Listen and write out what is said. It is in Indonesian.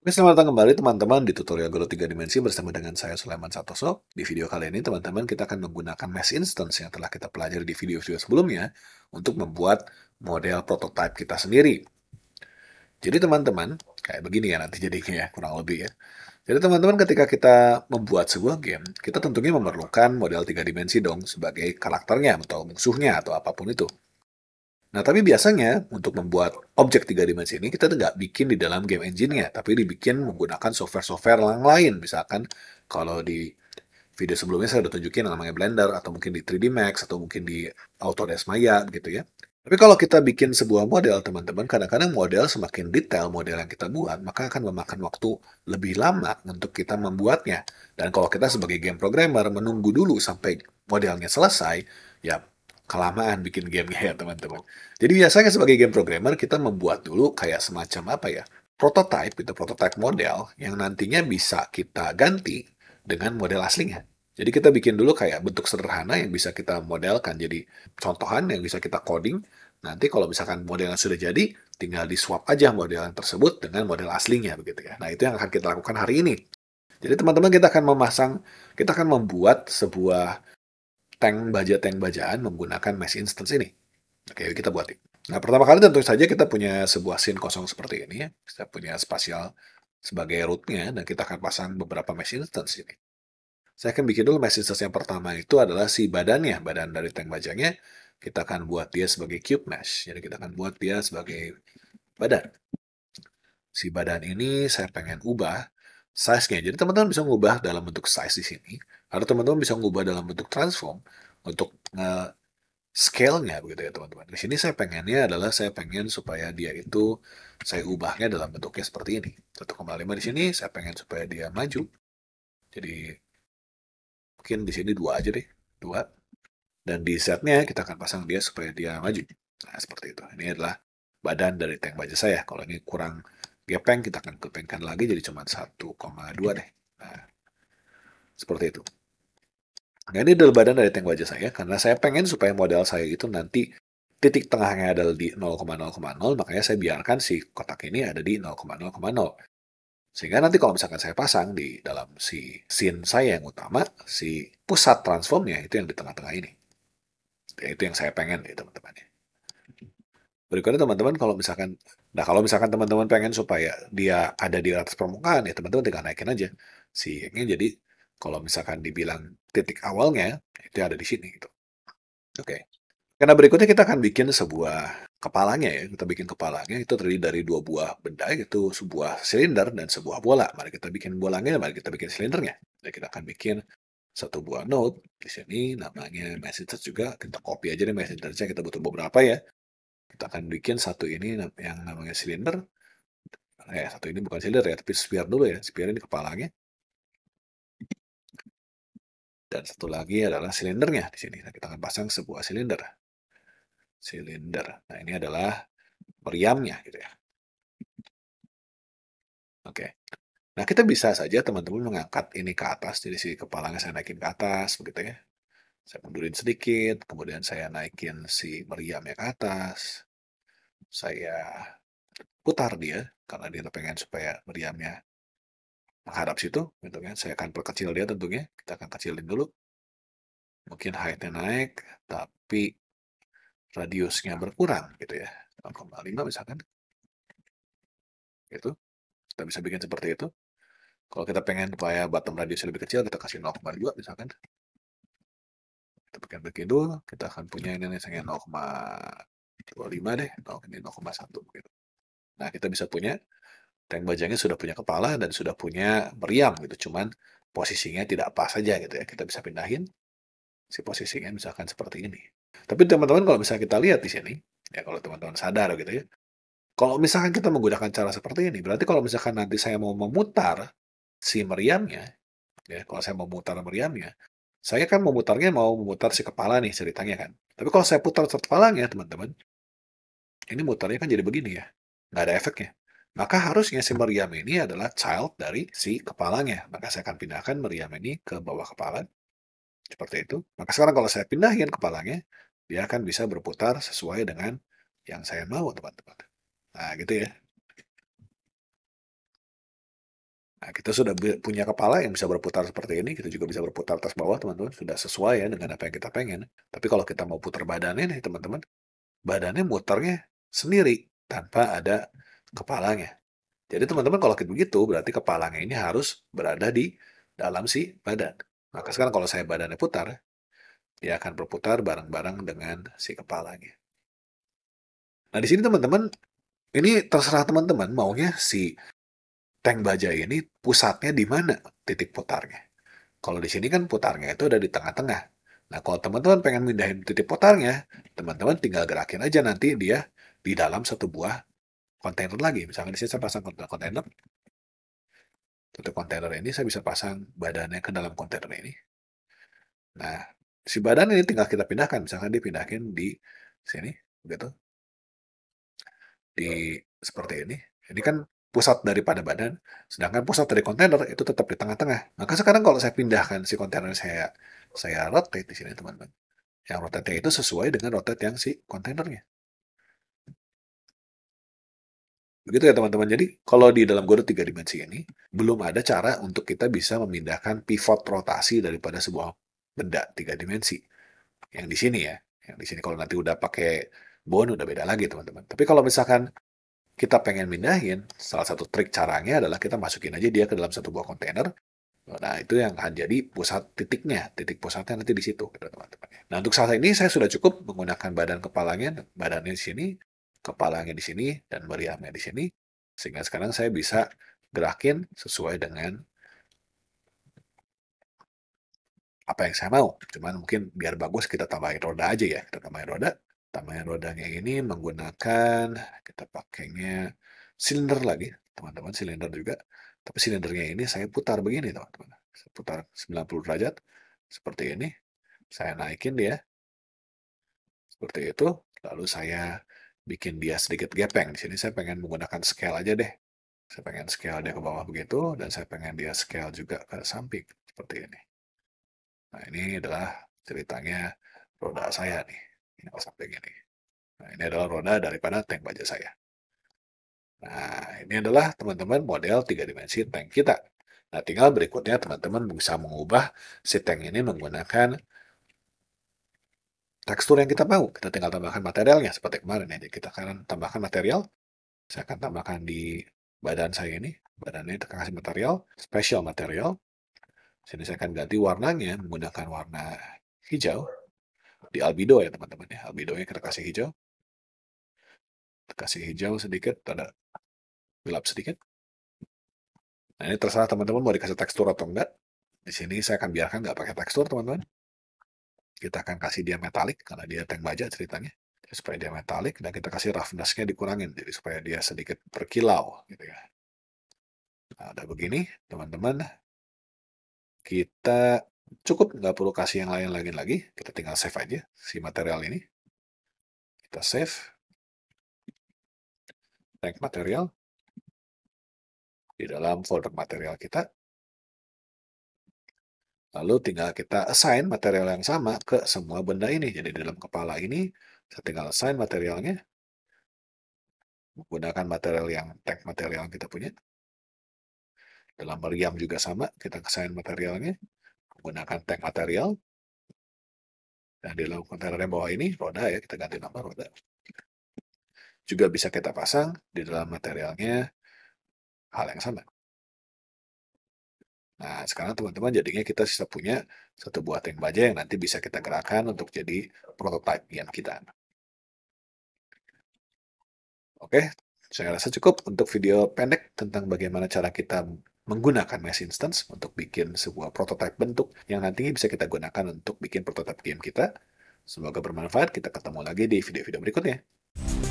Oke, selamat datang kembali teman-teman di tutorial Guru 3 Dimensi bersama dengan saya Sulaiman Satoso. Di video kali ini teman-teman kita akan menggunakan mesh instance yang telah kita pelajari di video-video sebelumnya untuk membuat model prototype kita sendiri. Jadi teman-teman, kayak begini ya nanti jadinya ya, kurang lebih ya. Jadi teman-teman ketika kita membuat sebuah game, kita tentunya memerlukan model tiga dimensi dong sebagai karakternya atau musuhnya atau apapun itu. Nah, tapi biasanya untuk membuat objek tiga dimensi ini kita nggak bikin di dalam game engine-nya, tapi dibikin menggunakan software-software yang lain. Misalkan kalau di video sebelumnya saya udah tunjukin namanya Blender, atau mungkin di 3D Max, atau mungkin di Autodesk Maya gitu ya. Tapi kalau kita bikin sebuah model, teman-teman, kadang-kadang model semakin detail model yang kita buat, maka akan memakan waktu lebih lama untuk kita membuatnya. Dan kalau kita sebagai game programmer menunggu dulu sampai modelnya selesai, ya kelamaan bikin gamenya ya teman-teman. Jadi biasanya sebagai game programmer kita membuat dulu kayak semacam apa ya, prototype itu prototype model yang nantinya bisa kita ganti dengan model aslinya. Jadi kita bikin dulu kayak bentuk sederhana yang bisa kita modelkan jadi contohan yang bisa kita coding. Nanti kalau misalkan model yang sudah jadi, tinggal di swap aja model yang tersebut dengan model aslinya begitu ya. Nah, itu yang akan kita lakukan hari ini. Jadi teman-teman kita akan memasang, kita akan membuat sebuah tank baja-tank bajaan menggunakan mesh instance ini. Oke, yuk kita buat ini. Nah, pertama kali tentu saja kita punya sebuah scene kosong seperti ini. Ya. Kita punya spasial sebagai rootnya, dan kita akan pasang beberapa mesh instance ini. Saya akan bikin dulu mesh instance yang pertama itu adalah si badannya, badan dari tank bajanya. Kita akan buat dia sebagai cube mesh. Jadi kita akan buat dia sebagai badan. Si badan ini saya pengen ubah size-nya. Jadi teman-teman bisa mengubah dalam bentuk size di sini, atau teman-teman bisa mengubah dalam bentuk transform untuk uh, scale-nya begitu ya teman-teman. Di sini saya pengennya adalah saya pengen supaya dia itu saya ubahnya dalam bentuknya seperti ini. 1,5 di sini saya pengen supaya dia maju. Jadi mungkin di sini dua aja deh, dua. Dan di setnya kita akan pasang dia supaya dia maju. Nah, seperti itu. Ini adalah badan dari tank baja saya. Kalau ini kurang gepeng kita akan gepengkan lagi jadi cuma 1,2 iya. deh nah, seperti itu nah ini adalah badan dari tank wajah saya karena saya pengen supaya modal saya itu nanti titik tengahnya adalah di 0,0,0 makanya saya biarkan si kotak ini ada di 0,0,0 sehingga nanti kalau misalkan saya pasang di dalam si scene saya yang utama, si pusat transformnya itu yang di tengah-tengah ini. Itu yang saya pengen ya teman-teman. Berikutnya teman-teman kalau misalkan Nah, kalau misalkan teman-teman pengen supaya dia ada di atas permukaan, ya teman-teman tinggal naikin aja si yang Jadi, kalau misalkan dibilang titik awalnya, itu ada di sini. Gitu. Oke. Okay. Karena berikutnya kita akan bikin sebuah kepalanya ya. Kita bikin kepalanya itu terdiri dari dua buah benda, yaitu sebuah silinder dan sebuah bola. Mari kita bikin bolanya, mari kita bikin silindernya. Jadi kita akan bikin satu buah node di sini namanya message juga kita copy aja deh messengernya kita butuh beberapa ya kita akan bikin satu ini yang namanya silinder eh satu ini bukan silinder ya tapi sphere dulu ya sphere ini kepalanya dan satu lagi adalah silindernya di sini nah, kita akan pasang sebuah silinder silinder nah ini adalah meriamnya gitu ya oke nah kita bisa saja teman-teman mengangkat ini ke atas jadi si kepalanya saya naikin ke atas begitu ya saya mundurin sedikit, kemudian saya naikin si meriam yang atas. Saya putar dia, karena dia pengen supaya meriamnya menghadap situ. Gitu kan. Saya akan perkecil dia tentunya. Kita akan kecilin dulu. Mungkin height-nya naik, tapi radiusnya berkurang gitu ya. 0,5 misalkan. Gitu. Kita bisa bikin seperti itu. Kalau kita pengen supaya bottom radiusnya lebih kecil, kita kasih 0,2 misalkan kita pakai begitu kita akan punya iya. ini misalnya 0,25 deh atau ini 0,1 begitu. nah kita bisa punya tank bajangnya sudah punya kepala dan sudah punya meriam gitu cuman posisinya tidak pas saja gitu ya kita bisa pindahin si posisinya misalkan seperti ini tapi teman-teman kalau misalnya kita lihat di sini ya kalau teman-teman sadar gitu ya kalau misalkan kita menggunakan cara seperti ini berarti kalau misalkan nanti saya mau memutar si meriamnya ya kalau saya memutar meriamnya saya kan memutarnya mau memutar si kepala nih ceritanya kan. Tapi kalau saya putar kepalanya teman-teman, ini mutarnya kan jadi begini ya. Nggak ada efeknya. Maka harusnya si meriam ini adalah child dari si kepalanya. Maka saya akan pindahkan meriam ini ke bawah kepala. Seperti itu. Maka sekarang kalau saya pindahin kepalanya, dia akan bisa berputar sesuai dengan yang saya mau teman-teman. Nah gitu ya. Nah, kita sudah punya kepala yang bisa berputar seperti ini, kita juga bisa berputar atas bawah, teman-teman. Sudah sesuai ya dengan apa yang kita pengen. Tapi kalau kita mau putar badannya nih, teman-teman, badannya muternya sendiri tanpa ada kepalanya. Jadi teman-teman kalau kita begitu, berarti kepalanya ini harus berada di dalam si badan. Maka sekarang kalau saya badannya putar, dia akan berputar bareng-bareng dengan si kepalanya. Nah, di sini teman-teman, ini terserah teman-teman maunya si tank baja ini pusatnya di mana titik putarnya. Kalau di sini kan putarnya itu ada di tengah-tengah. Nah, kalau teman-teman pengen mindahin titik putarnya, teman-teman tinggal gerakin aja nanti dia di dalam satu buah kontainer lagi. Misalnya di sini saya pasang kontainer, Tutup kontainer ini saya bisa pasang badannya ke dalam kontainer ini. Nah, si badan ini tinggal kita pindahkan. Misalnya dipindahkan di sini, gitu. Di seperti ini. Ini kan pusat daripada badan, sedangkan pusat dari kontainer itu tetap di tengah-tengah. Maka sekarang kalau saya pindahkan si kontainer saya, saya rotate di sini teman-teman. Yang rotate itu sesuai dengan rotate yang si kontainernya. Begitu ya teman-teman. Jadi kalau di dalam Godot tiga dimensi ini, belum ada cara untuk kita bisa memindahkan pivot rotasi daripada sebuah benda tiga dimensi. Yang di sini ya. Yang di sini kalau nanti udah pakai bone udah beda lagi teman-teman. Tapi kalau misalkan kita pengen mindahin, salah satu trik caranya adalah kita masukin aja dia ke dalam satu buah kontainer. Nah, itu yang akan jadi pusat titiknya, titik pusatnya nanti di situ, teman-teman. Nah, untuk saat ini saya sudah cukup menggunakan badan kepalanya, badannya di sini, kepalanya di sini, dan meriamnya di sini. Sehingga sekarang saya bisa gerakin sesuai dengan apa yang saya mau. Cuman mungkin biar bagus kita tambahin roda aja ya. Kita tambahin roda tambahin rodanya ini menggunakan kita pakainya silinder lagi teman-teman silinder juga tapi silindernya ini saya putar begini teman-teman saya putar 90 derajat seperti ini saya naikin dia seperti itu lalu saya bikin dia sedikit gepeng di sini saya pengen menggunakan scale aja deh saya pengen scale dia ke bawah begitu dan saya pengen dia scale juga ke samping seperti ini nah ini adalah ceritanya roda saya nih you samping ini. Nah, ini adalah roda daripada tank baja saya. Nah, ini adalah teman-teman model tiga dimensi tank kita. Nah, tinggal berikutnya teman-teman bisa mengubah si tank ini menggunakan tekstur yang kita mau. Kita tinggal tambahkan materialnya seperti kemarin Jadi Kita akan tambahkan material. Saya akan tambahkan di badan saya ini. Badannya kita kasih material, special material. Sini saya akan ganti warnanya menggunakan warna hijau di albedo ya teman-teman ya. Albedonya kita kasih hijau. Kita kasih hijau sedikit, ada gelap sedikit. Nah ini terserah teman-teman mau dikasih tekstur atau enggak. Di sini saya akan biarkan nggak pakai tekstur teman-teman. Kita akan kasih dia metalik karena dia tank baja ceritanya. Jadi, supaya dia metalik dan kita kasih roughness-nya dikurangin. Jadi supaya dia sedikit berkilau gitu ya. Nah, udah begini teman-teman. Kita Cukup, nggak perlu kasih yang lain lagi lagi. Kita tinggal save aja si material ini. Kita save. Tag material. Di dalam folder material kita. Lalu tinggal kita assign material yang sama ke semua benda ini. Jadi dalam kepala ini, saya tinggal assign materialnya. Menggunakan material yang tag material yang kita punya. Dalam meriam juga sama, kita assign materialnya menggunakan tank material. Nah, di dalam kontainer yang bawah ini roda ya, kita ganti nama roda. Juga bisa kita pasang di dalam materialnya hal yang sama. Nah, sekarang teman-teman jadinya kita sisa punya satu buah tank baja yang nanti bisa kita gerakan untuk jadi prototype yang kita. Oke, saya rasa cukup untuk video pendek tentang bagaimana cara kita menggunakan mesh instance untuk bikin sebuah prototipe bentuk yang nantinya bisa kita gunakan untuk bikin prototipe game kita. Semoga bermanfaat. Kita ketemu lagi di video-video berikutnya.